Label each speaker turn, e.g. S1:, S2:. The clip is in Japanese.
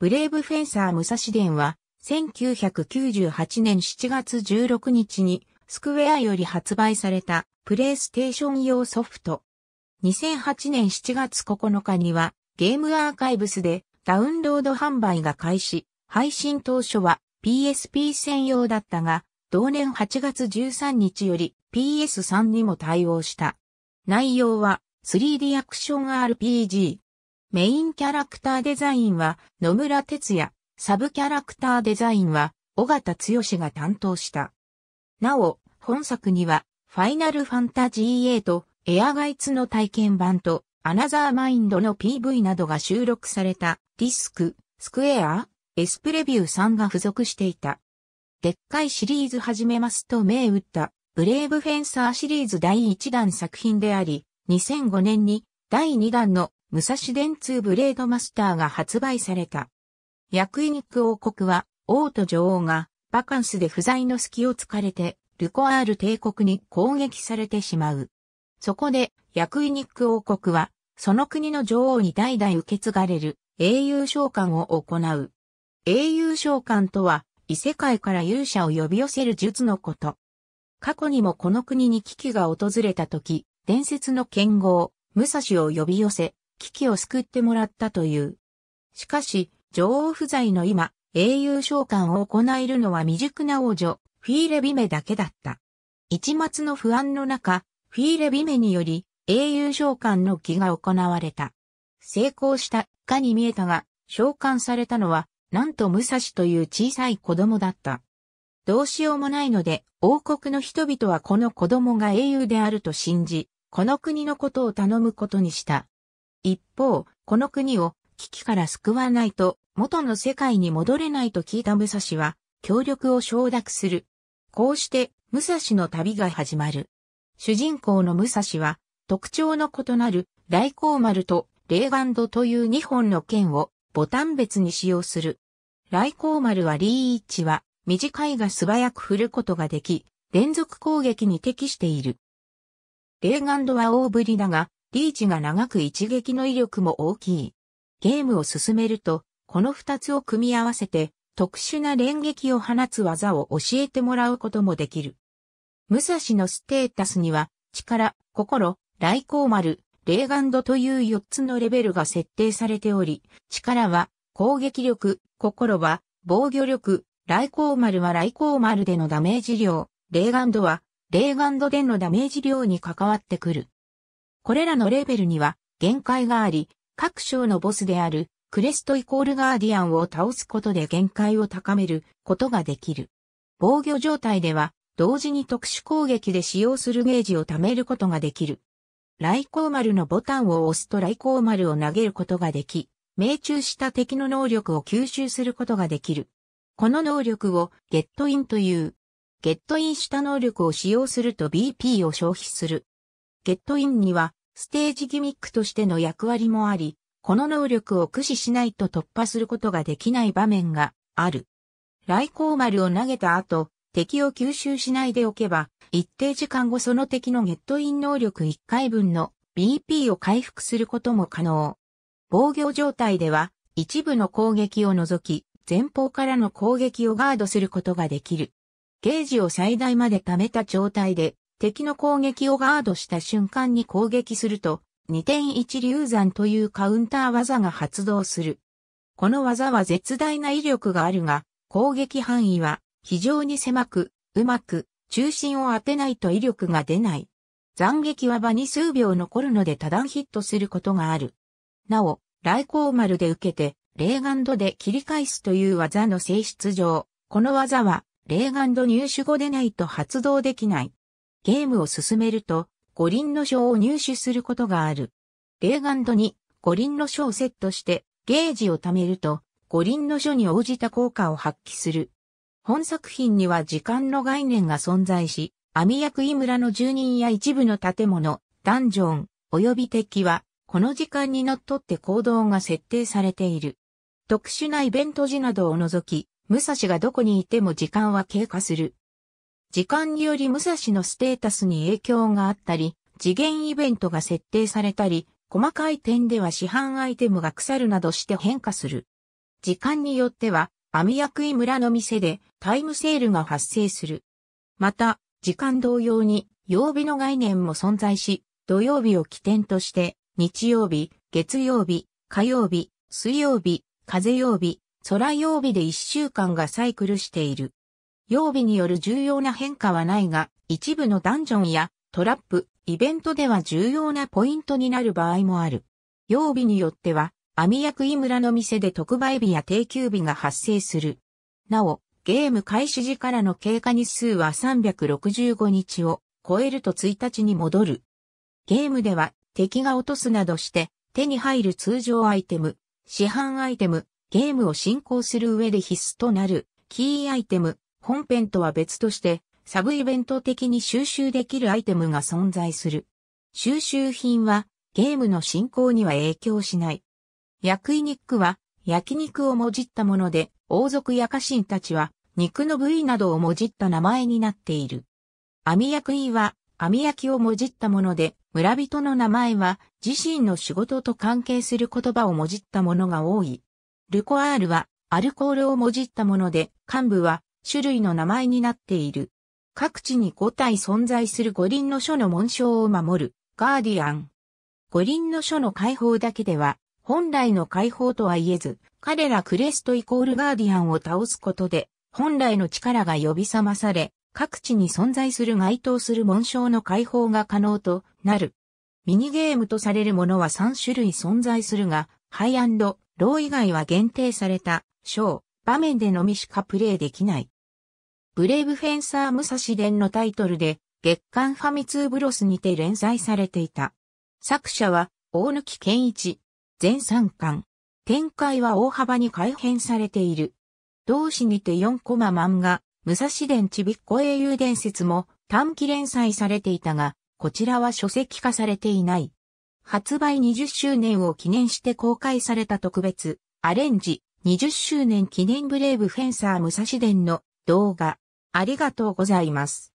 S1: ブレイブフェンサー武蔵伝は、1998年7月16日に、スクウェアより発売された、プレイステーション用ソフト。2008年7月9日には、ゲームアーカイブスで、ダウンロード販売が開始、配信当初は PSP 専用だったが、同年8月13日より PS3 にも対応した。内容は 3D アクション RPG、メインキャラクターデザインは野村哲也、サブキャラクターデザインは尾形剛が担当した。なお、本作には、ファイナルファンタジー8、エアガイツの体験版と、アナザーマインドの PV などが収録された、ディスク、スクエア、エスプレビューさんが付属していた。でっかいシリーズ始めますと銘打った、ブレイブフェンサーシリーズ第1弾作品であり、2005年に第2弾の武蔵電通ブレードマスターが発売された。ヤクイニック王国は、王と女王が、バカンスで不在の隙を突かれて、ルコアール帝国に攻撃されてしまう。そこで、ヤクイニック王国は、その国の女王に代々受け継がれる英雄召喚を行う。英雄召喚とは、異世界から勇者を呼び寄せる術のこと。過去にもこの国に危機が訪れた時、伝説の剣豪、武蔵を呼び寄せ、危機を救ってもらったという。しかし、女王不在の今、英雄召喚を行えるのは未熟な王女、フィーレビメだけだった。一末の不安の中、フィーレビメにより、英雄召喚の儀が行われた。成功したかに見えたが、召喚されたのは、なんと武蔵という小さい子供だった。どうしようもないので、王国の人々はこの子供が英雄であると信じ、この国のことを頼むことにした。一方、この国を危機から救わないと元の世界に戻れないと聞いた武蔵は協力を承諾する。こうして武蔵の旅が始まる。主人公の武蔵は特徴の異なる雷光丸と霊岩土という2本の剣をボタン別に使用する。雷光丸はリーイッチは短いが素早く振ることができ、連続攻撃に適している。霊岩土は大ぶりだが、リーチが長く一撃の威力も大きい。ゲームを進めると、この二つを組み合わせて、特殊な連撃を放つ技を教えてもらうこともできる。武蔵のステータスには、力、心、雷光丸、霊眼度という四つのレベルが設定されており、力は攻撃力、心は防御力、雷光丸は雷光丸でのダメージ量、霊眼度は霊眼度でのダメージ量に関わってくる。これらのレベルには限界があり、各章のボスであるクレストイコールガーディアンを倒すことで限界を高めることができる。防御状態では同時に特殊攻撃で使用するゲージを貯めることができる。雷光丸のボタンを押すと雷光丸を投げることができ、命中した敵の能力を吸収することができる。この能力をゲットインという。ゲットインした能力を使用すると BP を消費する。ゲットインにはステージギミックとしての役割もあり、この能力を駆使しないと突破することができない場面がある。雷光丸を投げた後、敵を吸収しないでおけば、一定時間後その敵のゲットイン能力1回分の BP を回復することも可能。防御状態では、一部の攻撃を除き、前方からの攻撃をガードすることができる。ゲージを最大まで貯めた状態で、敵の攻撃をガードした瞬間に攻撃すると、二点一流山というカウンター技が発動する。この技は絶大な威力があるが、攻撃範囲は非常に狭く、うまく、中心を当てないと威力が出ない。斬撃は場に数秒残るので多段ヒットすることがある。なお、雷光丸で受けて、霊眼度で切り返すという技の性質上、この技は、霊眼度入手後でないと発動できない。ゲームを進めると、五輪の書を入手することがある。霊眼度に五輪の書をセットしてゲージを貯めると五輪の書に応じた効果を発揮する。本作品には時間の概念が存在し、網役井村の住人や一部の建物、ダンジョン、及び敵は、この時間にのっとって行動が設定されている。特殊なイベント時などを除き、武蔵がどこにいても時間は経過する。時間により武蔵のステータスに影響があったり、次元イベントが設定されたり、細かい点では市販アイテムが腐るなどして変化する。時間によっては、網役井村の店でタイムセールが発生する。また、時間同様に曜日の概念も存在し、土曜日を起点として、日曜日、月曜日、火曜日、水曜日、風曜日、空曜日で1週間がサイクルしている。曜日による重要な変化はないが、一部のダンジョンやトラップ、イベントでは重要なポイントになる場合もある。曜日によっては、網役井村の店で特売日や定休日が発生する。なお、ゲーム開始時からの経過日数は365日を超えると1日に戻る。ゲームでは敵が落とすなどして手に入る通常アイテム、市販アイテム、ゲームを進行する上で必須となるキーアイテム、本編とは別として、サブイベント的に収集できるアイテムが存在する。収集品はゲームの進行には影響しない。薬。い肉は焼肉をもじったもので、王族や家臣たちは肉の部位などをもじった名前になっている。網薬衣は網焼きをもじったもので、村人の名前は自身の仕事と関係する言葉をもじったものが多い。ルコアールはアルコールをもじったもので、幹部は種類の名前になっている。各地に5体存在する五輪の書の紋章を守る、ガーディアン。五輪の書の解放だけでは、本来の解放とは言えず、彼らクレストイコールガーディアンを倒すことで、本来の力が呼び覚まされ、各地に存在する該当する紋章の解放が可能となる。ミニゲームとされるものは3種類存在するが、ハイロー以外は限定された、ショー、場面でのみしかプレイできない。ブレイブフェンサー武蔵伝のタイトルで、月刊ファミ通ブロスにて連載されていた。作者は、大貫健一。全3巻。展開は大幅に改変されている。同誌にて4コマ漫画、武蔵伝ちびっこ英雄伝説も短期連載されていたが、こちらは書籍化されていない。発売20周年を記念して公開された特別、アレンジ、20周年記念ブレイブフェンサー武蔵伝の動画、ありがとうございます。